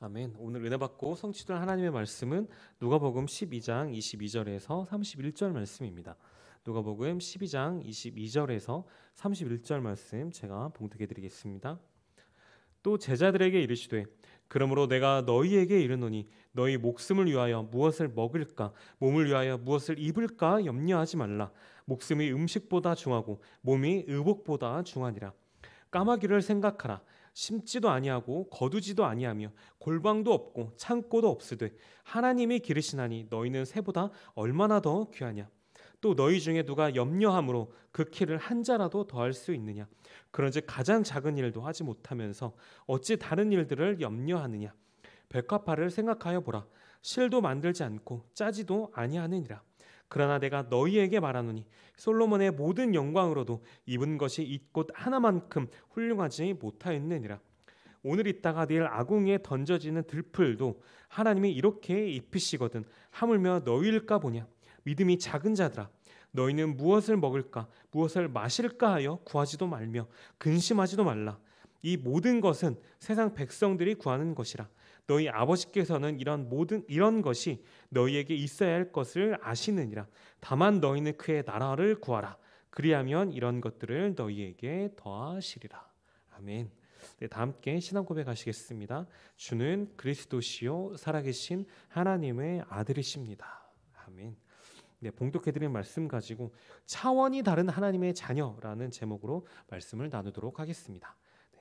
아멘. 오늘 은혜 받고 성취된 하나님의 말씀은 누가복음 12장 22절에서 31절 말씀입니다. 누가복음 12장 22절에서 31절 말씀 제가 봉독해 드리겠습니다. 또 제자들에게 이르시되 그러므로 내가 너희에게 이르노니 너희 목숨을 위하여 무엇을 먹을까 몸을 위하여 무엇을 입을까 염려하지 말라 목숨이 음식보다 중하고 몸이 의복보다 중하니라 까마귀를 생각하라 심지도 아니하고 거두지도 아니하며 골방도 없고 창고도 없으되 하나님이 기르시나니 너희는 새보다 얼마나 더 귀하냐 또 너희 중에 누가 염려함으로 그 키를 한 자라도 더할 수 있느냐 그런즉 가장 작은 일도 하지 못하면서 어찌 다른 일들을 염려하느냐 백화파를 생각하여 보라 실도 만들지 않고 짜지도 아니하느니라 그러나 내가 너희에게 말하노니 솔로몬의 모든 영광으로도 입은 것이 이 꽃 하나만큼 훌륭하지 못하였느니라. 오늘 있다가 내일 아궁이에 던져지는 들풀도 하나님이 이렇게 입히시거든 하물며 너희일까 보냐 믿음이 작은 자들아 너희는 무엇을 먹을까 무엇을 마실까 하여 구하지도 말며 근심하지도 말라 이 모든 것은 세상 백성들이 구하는 것이라 너희 아버지께서는 이런 모든 이런 것이 너희에게 있어야 할 것을 아시느니라. 다만 너희는 그의 나라를 구하라. 그리하면 이런 것들을 너희에게 더하시리라. 아멘. 네, 다 함께 신앙 고백하시겠습니다. 주는 그리스도시요 살아계신 하나님의 아들이십니다. 아멘. 네, 봉독해드린 말씀 가지고 차원이 다른 하나님의 자녀라는 제목으로 말씀을 나누도록 하겠습니다.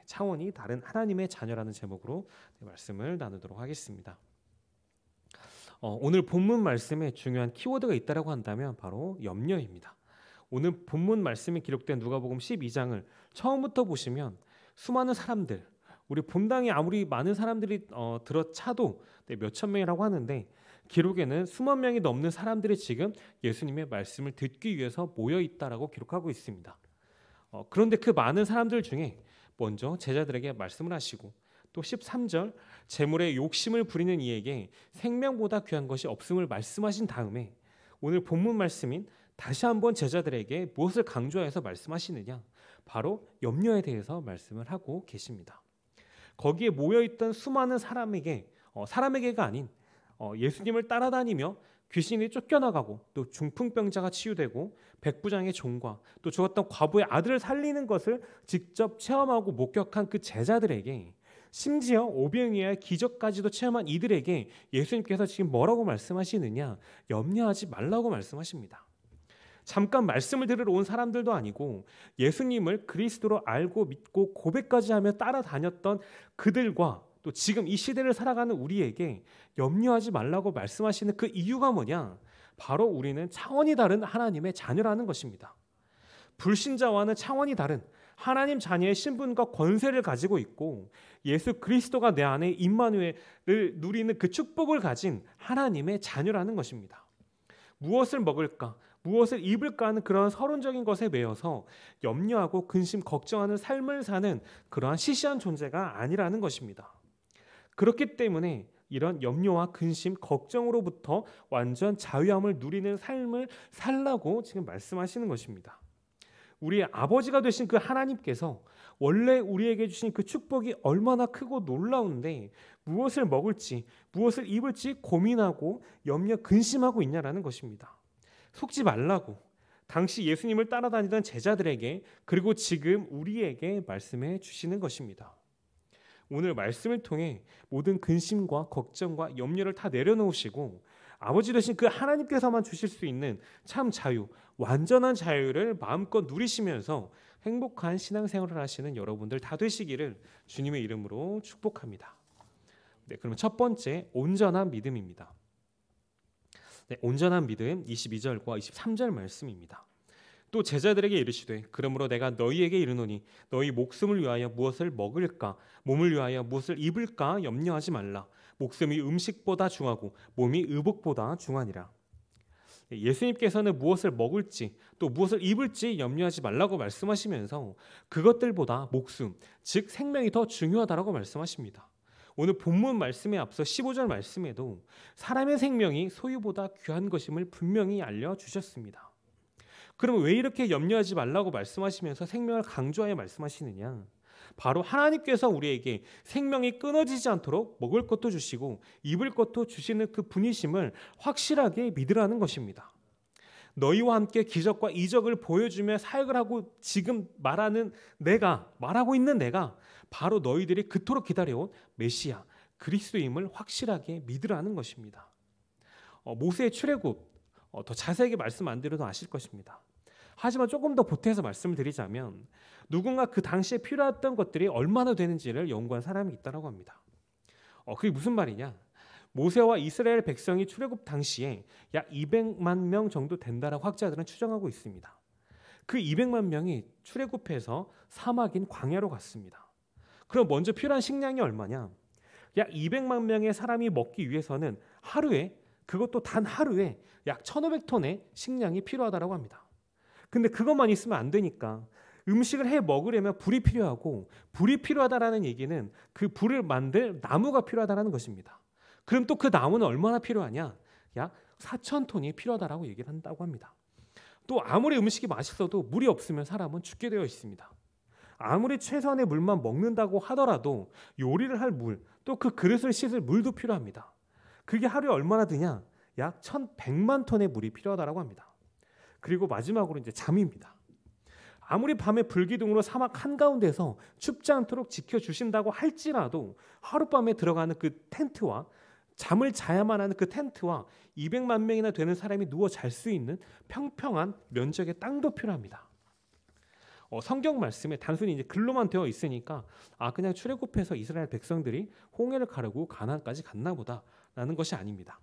차원이 다른 하나님의 자녀라는 제목으로 네, 말씀을 나누도록 하겠습니다. 어, 오늘 본문 말씀에 중요한 키워드가 있다라고 한다면 바로 염려입니다. 오늘 본문 말씀에 기록된 누가복음 12장을 처음부터 보시면 수많은 사람들, 우리 본당에 아무리 많은 사람들이 어, 들어차도 네, 몇천 명이라고 하는데 기록에는 수만 명이 넘는 사람들이 지금 예수님의 말씀을 듣기 위해서 모여 있다라고 기록하고 있습니다. 어, 그런데 그 많은 사람들 중에 먼저 제자들에게 말씀을 하시고 또 13절 재물에 욕심을 부리는 이에게 생명보다 귀한 것이 없음을 말씀하신 다음에 오늘 본문 말씀인 다시 한번 제자들에게 무엇을 강조해서 말씀하시느냐? 바로 염려에 대해서 말씀을 하고 계십니다. 거기에 모여 있던 수많은 사람에게 어, 사람에게가 아닌 어, 예수님을 따라다니며 귀신이 쫓겨나가고 또 중풍병자가 치유되고 백부장의 종과 또 죽었던 과부의 아들을 살리는 것을 직접 체험하고 목격한 그 제자들에게 심지어 오병이의 기적까지도 체험한 이들에게 예수님께서 지금 뭐라고 말씀하시느냐 염려하지 말라고 말씀하십니다. 잠깐 말씀을 들으러 온 사람들도 아니고 예수님을 그리스도로 알고 믿고 고백까지 하며 따라다녔던 그들과 또 지금 이 시대를 살아가는 우리에게 염려하지 말라고 말씀하시는 그 이유가 뭐냐? 바로 우리는 차원이 다른 하나님의 자녀라는 것입니다. 불신자와는 차원이 다른 하나님 자녀의 신분과 권세를 가지고 있고 예수 그리스도가 내 안에 임마누엘을 누리는 그 축복을 가진 하나님의 자녀라는 것입니다. 무엇을 먹을까, 무엇을 입을까 하는 그런 서론적인 것에 매여서 염려하고 근심 걱정하는 삶을 사는 그러한 시시한 존재가 아니라는 것입니다. 그렇기 때문에 이런 염려와 근심, 걱정으로부터 완전 자유함을 누리는 삶을 살라고 지금 말씀하시는 것입니다. 우리의 아버지가 되신 그 하나님께서 원래 우리에게 주신 그 축복이 얼마나 크고 놀라운데 무엇을 먹을지, 무엇을 입을지 고민하고 염려, 근심하고 있냐라는 것입니다. 속지 말라고 당시 예수님을 따라다니던 제자들에게 그리고 지금 우리에게 말씀해 주시는 것입니다. 오늘 말씀을 통해 모든 근심과 걱정과 염려를 다 내려놓으시고 아버지 되신 그 하나님께서만 주실 수 있는 참 자유, 완전한 자유를 마음껏 누리시면서 행복한 신앙생활을 하시는 여러분들 다 되시기를 주님의 이름으로 축복합니다. 네, 그러면 첫 번째 온전한 믿음입니다. 네, 온전한 믿음 22절과 23절 말씀입니다. 또 제자들에게 이르시되 그러므로 내가 너희에게 이르노니 너희 목숨을 위하여 무엇을 먹을까 몸을 위하여 무엇을 입을까 염려하지 말라 목숨이 음식보다 중하고 몸이 의복보다 중하니라 예수님께서는 무엇을 먹을지 또 무엇을 입을지 염려하지 말라고 말씀하시면서 그것들보다 목숨 즉 생명이 더 중요하다라고 말씀하십니다 오늘 본문 말씀에 앞서 15절 말씀에도 사람의 생명이 소유보다 귀한 것임을 분명히 알려주셨습니다 그러면 왜 이렇게 염려하지 말라고 말씀하시면서 생명을 강조하여 말씀하시느냐? 바로 하나님께서 우리에게 생명이 끊어지지 않도록 먹을 것도 주시고 입을 것도 주시는 그 분이심을 확실하게 믿으라는 것입니다. 너희와 함께 기적과 이적을 보여주며 사역을 하고 지금 말하는 내가 말하고 있는 내가 바로 너희들이 그토록 기다려온 메시아 그리스도임을 확실하게 믿으라는 것입니다. 어, 모세의 출애굽 어, 더 자세하게 말씀 안 드려도 아실 것입니다. 하지만 조금 더 보태서 말씀을 드리자면 누군가 그 당시에 필요했던 것들이 얼마나 되는지를 연구한 사람이 있다고 합니다. 어, 그게 무슨 말이냐? 모세와 이스라엘 백성이 출애굽 당시에 약 200만 명 정도 된다라고 학자들은 추정하고 있습니다. 그 200만 명이 출애굽해서 사막인 광야로 갔습니다. 그럼 먼저 필요한 식량이 얼마냐? 약 200만 명의 사람이 먹기 위해서는 하루에 그것도 단 하루에 약 1,500톤의 식량이 필요하다라고 합니다. 근데 그것만 있으면 안 되니까 음식을 해 먹으려면 불이 필요하고 불이 필요하다라는 얘기는 그 불을 만들 나무가 필요하다라는 것입니다. 그럼 또 그 나무는 얼마나 필요하냐? 약 4천 톤이 필요하다라고 얘기를 한다고 합니다. 또 아무리 음식이 맛있어도 물이 없으면 사람은 죽게 되어 있습니다. 아무리 최선의 물만 먹는다고 하더라도 요리를 할 물, 또 그 그릇을 씻을 물도 필요합니다. 그게 하루에 얼마나 드냐? 약 1,100만 톤의 물이 필요하다라고 합니다. 그리고 마지막으로 이제 잠입니다. 아무리 밤에 불기둥으로 사막 한가운데서 춥지 않도록 지켜주신다고 할지라도 하룻밤에 들어가는 그 텐트와 잠을 자야만 하는 그 텐트와 200만 명이나 되는 사람이 누워 잘 수 있는 평평한 면적의 땅도 필요합니다. 어, 성경 말씀에 단순히 이제 글로만 되어 있으니까 아 그냥 출애굽해서 이스라엘 백성들이 홍해를 가르고 가나안까지 갔나 보다라는 것이 아닙니다.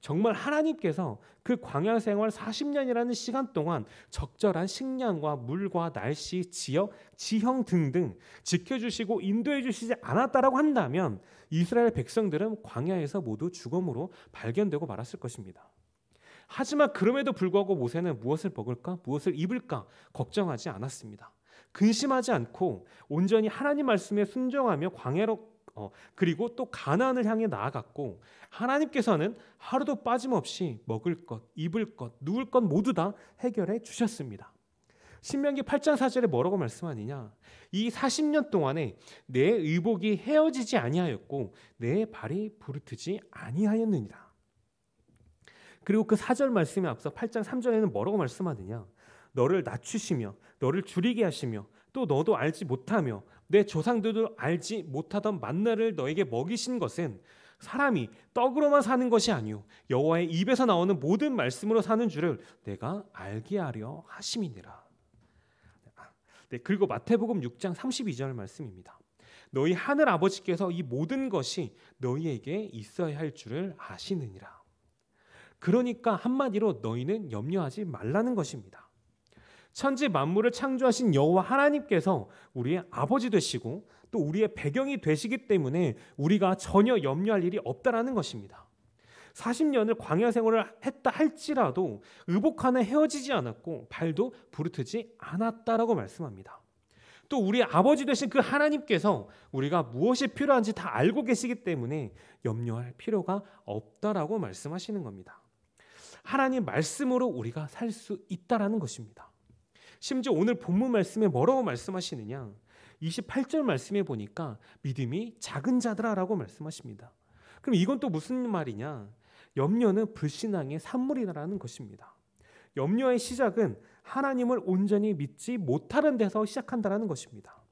정말 하나님께서 그 광야 생활 40년이라는 시간 동안 적절한 식량과 물과 날씨, 지역, 지형 등등 지켜주시고 인도해 주시지 않았다라고 한다면 이스라엘 백성들은 광야에서 모두 죽음으로 발견되고 말았을 것입니다. 하지만 그럼에도 불구하고 모세는 무엇을 먹을까, 무엇을 입을까 걱정하지 않았습니다. 근심하지 않고 온전히 하나님 말씀에 순종하며 광야로 어, 그리고 또가난을 향해 나아갔고 하나님께서는 하루도 빠짐없이 먹을 것, 입을 것, 누울 것 모두 다 해결해 주셨습니다. 신명기 8장 4절에 뭐라고 말씀하느냐? 이 40년 동안에 내 의복이 헤어지지 아니하였고 내 발이 부르트지 아니하였느니라. 그리고 그 4절 말씀에 앞서 8장 3절에는 뭐라고 말씀하느냐? 너를 낮추시며 너를 줄이게 하시며 또 너도 알지 못하며 내 조상들도 알지 못하던 만나를 너에게 먹이신 것은 사람이 떡으로만 사는 것이 아니오 여호와의 입에서 나오는 모든 말씀으로 사는 줄을 내가 알게 하려 하심이니라. 네, 그리고 마태복음 6장 32절 말씀입니다. 너희 하늘 아버지께서 이 모든 것이 너희에게 있어야 할 줄을 아시느니라. 그러니까 한마디로 너희는 염려하지 말라는 것입니다. 천지 만물을 창조하신 여호와 하나님께서 우리의 아버지 되시고 또 우리의 배경이 되시기 때문에 우리가 전혀 염려할 일이 없다라는 것입니다. 40년을 광야 생활을 했다 할지라도 의복하는 헤어지지 않았고 발도 부르트지 않았다라고 말씀합니다. 또 우리 아버지 되신 그 하나님께서 우리가 무엇이 필요한지 다 알고 계시기 때문에 염려할 필요가 없다라고 말씀하시는 겁니다. 하나님 말씀으로 우리가 살 수 있다라는 것입니다. 심지어 오늘 본문 말씀에 뭐라고 말씀하시느냐? 28절 말씀에 보니까 믿음이 작은 자들아라고 말씀하십니다. 그럼 이건 또 무슨 말이냐? 염려는 불신앙의 산물이라는 것입니다. 염려의 시작은 하나님을 온전히 믿지 못하는 데서 시작한다라는 것입니다.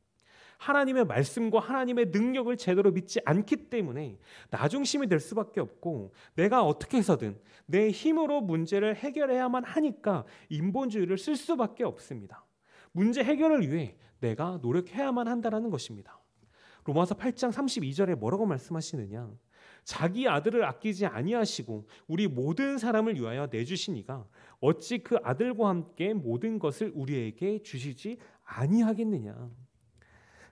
하나님의 말씀과 하나님의 능력을 제대로 믿지 않기 때문에 나중심이 될 수밖에 없고 내가 어떻게 해서든 내 힘으로 문제를 해결해야만 하니까 인본주의를 쓸 수밖에 없습니다. 문제 해결을 위해 내가 노력해야만 한다라는 것입니다. 로마서 8장 32절에 뭐라고 말씀하시느냐? 자기 아들을 아끼지 아니하시고 우리 모든 사람을 위하여 내주시니가 어찌 그 아들과 함께 모든 것을 우리에게 주시지 아니하겠느냐?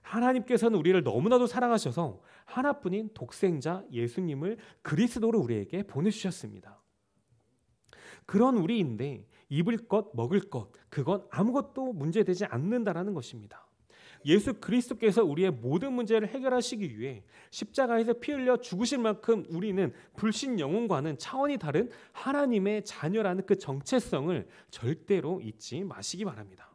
하나님께서는 우리를 너무나도 사랑하셔서 하나뿐인 독생자 예수님을 그리스도로 우리에게 보내주셨습니다. 그런 우리인데 입을 것, 먹을 것, 그건 아무것도 문제되지 않는다라는 것입니다. 예수 그리스도께서 우리의 모든 문제를 해결하시기 위해 십자가에서 피 흘려 죽으실 만큼 우리는 불신 영혼과는 차원이 다른 하나님의 자녀라는 그 정체성을 절대로 잊지 마시기 바랍니다.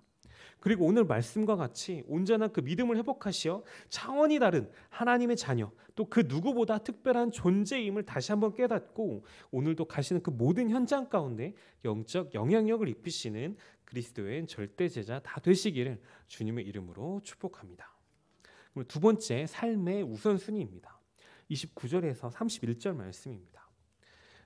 그리고 오늘 말씀과 같이 온전한 그 믿음을 회복하시어 차원이 다른 하나님의 자녀 또 그 누구보다 특별한 존재임을 다시 한번 깨닫고 오늘도 가시는 그 모든 현장 가운데 영적 영향력을 입히시는 그리스도의 절대 제자 다 되시기를 주님의 이름으로 축복합니다. 그리두 번째 삶의 우선순위입니다. 29절에서 31절 말씀입니다.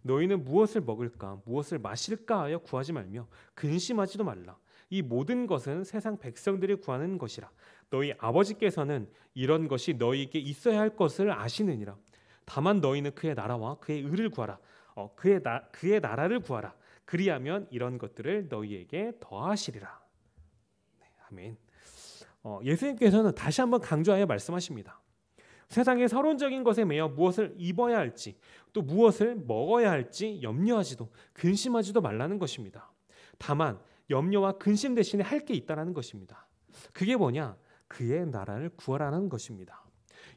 너희는 무엇을 먹을까 무엇을 마실까 하여 구하지 말며 근심하지도 말라 이 모든 것은 세상 백성들이 구하는 것이라 너희 아버지께서는 이런 것이 너희에게 있어야 할 것을 아시느니라 다만 너희는 그의 나라와 그의 의를 구하라 어, 그의 나 그의 나라를 구하라 그리하면 이런 것들을 너희에게 더하시리라 네, 아멘 어, 예수님께서는 다시 한번 강조하여 말씀하십니다 세상의 서론적인 것에 매여 무엇을 입어야 할지 또 무엇을 먹어야 할지 염려하지도 근심하지도 말라는 것입니다. 다만 염려와 근심 대신에 할 게 있다라는 것입니다. 그게 뭐냐? 그의 나라를 구하라는 것입니다.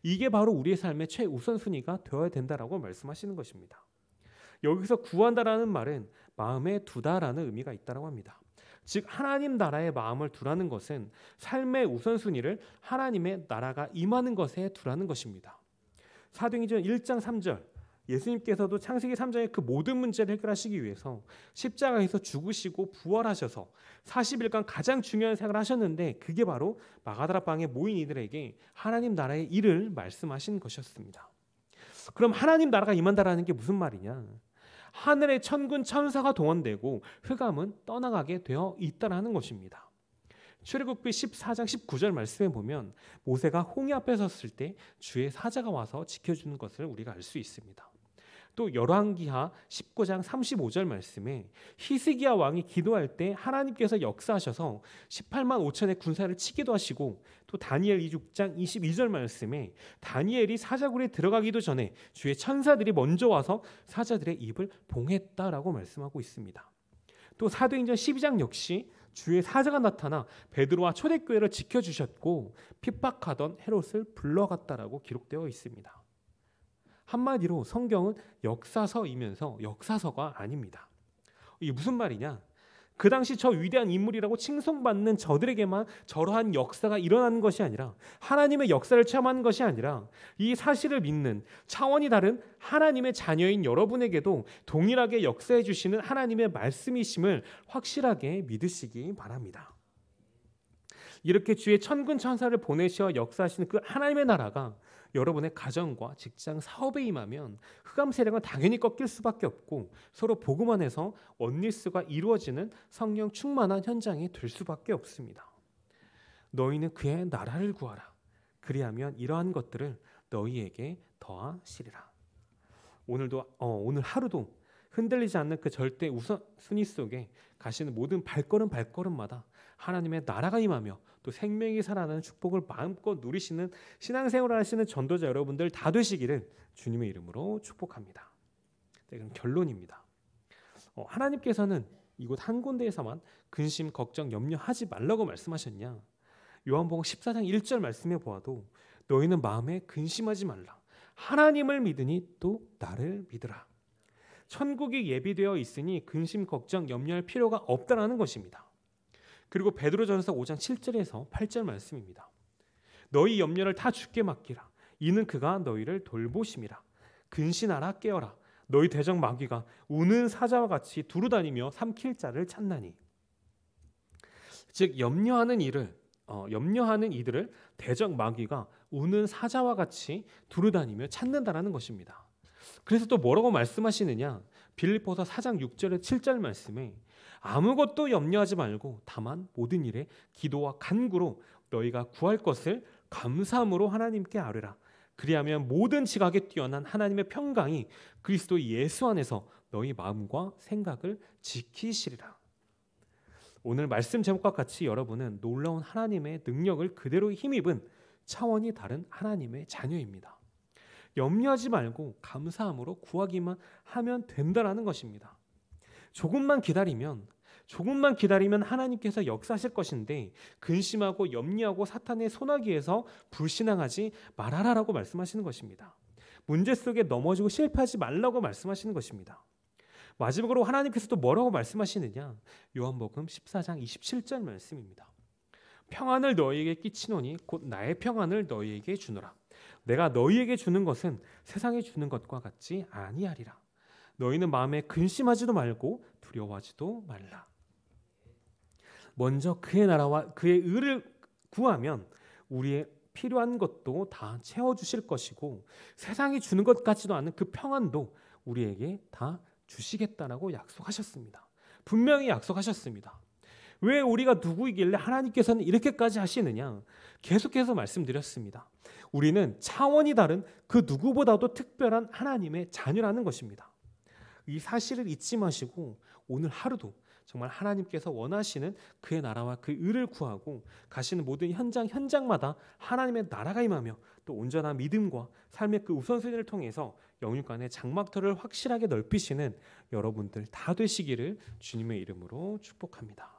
이게 바로 우리의 삶의 최우선순위가 되어야 된다라고 말씀하시는 것입니다. 여기서 구한다라는 말은 마음에 두다라는 의미가 있다고 합니다. 즉 하나님 나라에 마음을 두라는 것은 삶의 우선순위를 하나님의 나라가 임하는 것에 두라는 것입니다. 사도행전 1장 3절 예수님께서도 창세기 3장의 그 모든 문제를 해결하시기 위해서 십자가에서 죽으시고 부활하셔서 40일간 가장 중요한 생각을 하셨는데 그게 바로 마가다라 방에 모인 이들에게 하나님 나라의 일을 말씀하신 것이었습니다. 그럼 하나님 나라가 임한다라는 게 무슨 말이냐? 하늘의 천군 천사가 동원되고 흑암은 떠나가게 되어 있다라는 것입니다. 출애굽기 14장 19절 말씀에 보면 모세가 홍해 앞에 섰을 때 주의 사자가 와서 지켜주는 것을 우리가 알 수 있습니다. 또 열왕기하 19장 35절 말씀에 히스기야 왕이 기도할 때 하나님께서 역사하셔서 18만 5천의 군사를 치기도 하시고 또 다니엘 26장 22절 말씀에 다니엘이 사자굴에 들어가기도 전에 주의 천사들이 먼저 와서 사자들의 입을 봉했다라고 말씀하고 있습니다. 또 사도행전 12장 역시 주의 사자가 나타나 베드로와 초대교회를 지켜주셨고 핍박하던 헤롯을 불러갔다라고 기록되어 있습니다. 한마디로 성경은 역사서이면서 역사서가 아닙니다. 이게 무슨 말이냐? 그 당시 저 위대한 인물이라고 칭송받는 저들에게만 저러한 역사가 일어나는 것이 아니라 하나님의 역사를 체험하는 것이 아니라 이 사실을 믿는 차원이 다른 하나님의 자녀인 여러분에게도 동일하게 역사해 주시는 하나님의 말씀이심을 확실하게 믿으시기 바랍니다. 이렇게 주의 천군 천사를 보내시어 역사하시는 그 하나님의 나라가 여러분의 가정과 직장, 사업에 임하면 흑암 세력은 당연히 꺾일 수밖에 없고 서로 복음 안에서 원리스가 이루어지는 성령 충만한 현장이 될 수밖에 없습니다. 너희는 그의 나라를 구하라. 그리하면 이러한 것들을 너희에게 더하시리라. 오늘도 어, 오늘 하루도 흔들리지 않는 그 절대 우선 순위 속에 가시는 모든 발걸음 발걸음마다 하나님의 나라가 임하며 또 생명이 살아나는 축복을 마음껏 누리시는 신앙생활 하시는 전도자 여러분들 다 되시기를 주님의 이름으로 축복합니다. 네, 그럼 결론입니다. 어, 하나님께서는 이곳 한 군데에서만 근심, 걱정, 염려하지 말라고 말씀하셨냐? 요한복음 14장 1절 말씀해 보아도 너희는 마음에 근심하지 말라. 하나님을 믿으니 또 나를 믿으라. 천국이 예비되어 있으니 근심, 걱정, 염려할 필요가 없다라는 것입니다. 그리고 베드로전서 5장 7절에서 8절 말씀입니다. 너희 염려를 다 주께 맡기라. 이는 그가 너희를 돌보심이라. 근신하라 깨어라. 너희 대적 마귀가 우는 사자와 같이 두루 다니며 삼킬 자를 찾나니. 즉 염려하는 일을 어, 염려하는 이들을 대적 마귀가 우는 사자와 같이 두루 다니며 찾는다라는 것입니다. 그래서 또 뭐라고 말씀하시느냐? 빌립보서 4장 6절에 7절 말씀에 아무것도 염려하지 말고 다만 모든 일에 기도와 간구로 너희가 구할 것을 감사함으로 하나님께 아뢰라. 그리하면 모든 지각에 뛰어난 하나님의 평강이 그리스도 예수 안에서 너희 마음과 생각을 지키시리라. 오늘 말씀 제목과 같이 여러분은 놀라운 하나님의 능력을 그대로 힘입은 차원이 다른 하나님의 자녀입니다. 염려하지 말고 감사함으로 구하기만 하면 된다라는 것입니다. 조금만 기다리면 조금만 기다리면 하나님께서 역사하실 것인데 근심하고 염려하고 사탄의 소나기에서 불신앙하지 말아라라고 말씀하시는 것입니다. 문제 속에 넘어지고 실패하지 말라고 말씀하시는 것입니다. 마지막으로 하나님께서 도 뭐라고 말씀하시느냐? 요한복음 14장 27절 말씀입니다. 평안을 너희에게 끼치노니 곧 나의 평안을 너희에게 주노라. 내가 너희에게 주는 것은 세상에 주는 것과 같지 아니하리라. 너희는 마음에 근심하지도 말고 두려워하지도 말라. 먼저 그의 나라와 그의 의를 구하면 우리의 필요한 것도 다 채워 주실 것이고 세상이 주는 것 같지도 않은 그 평안도 우리에게 다 주시겠다라고 약속하셨습니다. 분명히 약속하셨습니다. 왜 우리가 누구이길래 하나님께서는 이렇게까지 하시느냐? 계속해서 말씀드렸습니다. 우리는 차원이 다른 그 누구보다도 특별한 하나님의 자녀라는 것입니다. 이 사실을 잊지 마시고 오늘 하루도 정말 하나님께서 원하시는 그의 나라와 그 의를 구하고 가시는 모든 현장 현장마다 하나님의 나라가 임하며 또 온전한 믿음과 삶의 그 우선순위를 통해서 영육간의 장막터를 확실하게 넓히시는 여러분들 다 되시기를 주님의 이름으로 축복합니다.